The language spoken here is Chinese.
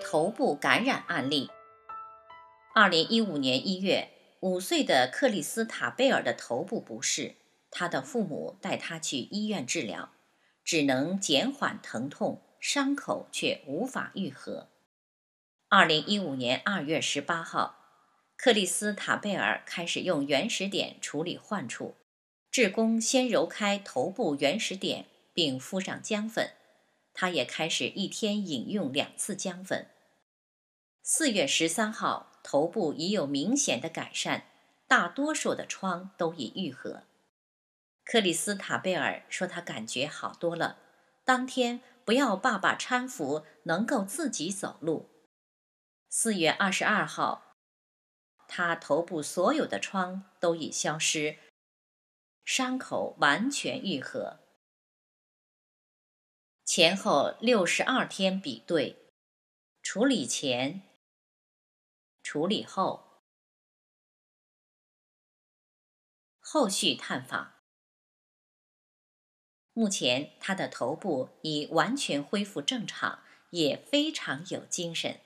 头部感染案例。二零一五年一月，五岁的克里斯塔贝尔的头部不适，他的父母带他去医院治疗，只能减缓疼痛，伤口却无法愈合。二零一五年二月十八号，克里斯塔贝尔开始用原始点处理患处，志工先揉开头部原始点，并敷上姜粉。他也开始一天饮用两次姜粉。四月十三号，头部已有明显的改善，大多数的疮都已愈合。克里斯塔贝尔说他感觉好多了，当天不要爸爸搀扶，能够自己走路。四月二十二号，他头部所有的疮都已消失，伤口完全愈合。前后六十二天比对，处理前、处理后、后续探访。目前他的头部已完全恢复正常，也非常有精神。